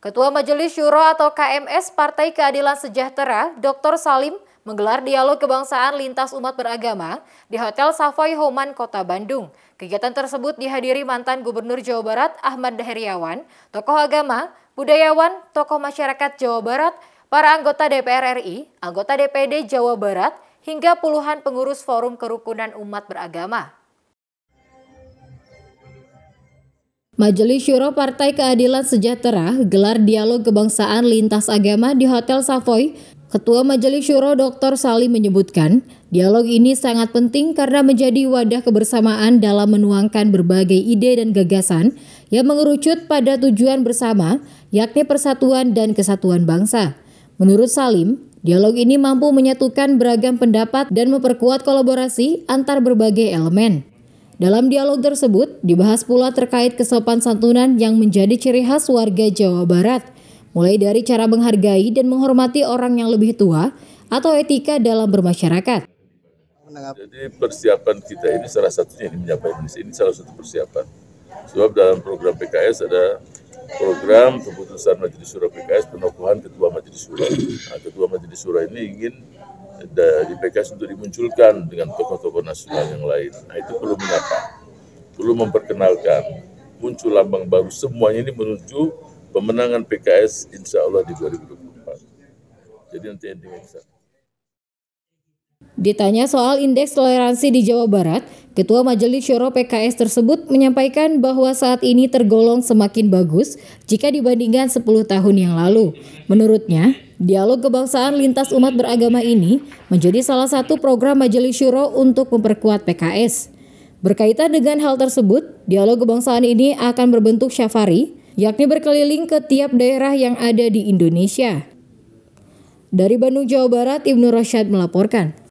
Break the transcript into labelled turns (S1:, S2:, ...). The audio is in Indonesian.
S1: Ketua Majelis Syuro atau KMS Partai Keadilan Sejahtera, Dr. Salim, menggelar dialog kebangsaan lintas umat beragama di Hotel Savoy Homan, Kota Bandung. Kegiatan tersebut dihadiri mantan Gubernur Jawa Barat Ahmad Heriawan, tokoh agama, budayawan, tokoh masyarakat Jawa Barat, para anggota DPR RI, anggota DPD Jawa Barat, hingga puluhan pengurus Forum Kerukunan Umat Beragama. Majelis Syuro Partai Keadilan Sejahtera gelar dialog kebangsaan lintas agama di Hotel Savoy. Ketua Majelis Syuro Dr. Salim menyebutkan, dialog ini sangat penting karena menjadi wadah kebersamaan dalam menuangkan berbagai ide dan gagasan yang mengerucut pada tujuan bersama, yakni persatuan dan kesatuan bangsa. Menurut Salim, dialog ini mampu menyatukan beragam pendapat dan memperkuat kolaborasi antar berbagai elemen. Dalam dialog tersebut, dibahas pula terkait kesopan santunan yang menjadi ciri khas warga Jawa Barat, mulai dari cara menghargai dan menghormati orang yang lebih tua atau etika dalam bermasyarakat.
S2: Jadi persiapan kita ini salah satunya ini mencapai Indonesia ini salah satu persiapan. Sebab dalam program PKS ada program keputusan Majelis Surah PKS penokohan Ketua Majelis Surah. Nah, Ketua Majelis Surah ini ingin dari PKS untuk dimunculkan dengan tokoh-tokoh nasional yang lain. Nah itu perlu mengapa? Perlu memperkenalkan muncul lambang baru semuanya ini menuju pemenangan PKS insya Allah di 2024. Jadi nanti endingnya bisa.
S1: Ditanya soal indeks toleransi di Jawa Barat, Ketua Majelis Syuro PKS tersebut menyampaikan bahwa saat ini tergolong semakin bagus jika dibandingkan 10 tahun yang lalu. Menurutnya, Dialog kebangsaan lintas umat beragama ini menjadi salah satu program Majelis Syuro untuk memperkuat PKS. Berkaitan dengan hal tersebut, dialog kebangsaan ini akan berbentuk syafari, yakni berkeliling ke tiap daerah yang ada di Indonesia. Dari Bandung, Jawa Barat, Ibnu Rosyad melaporkan.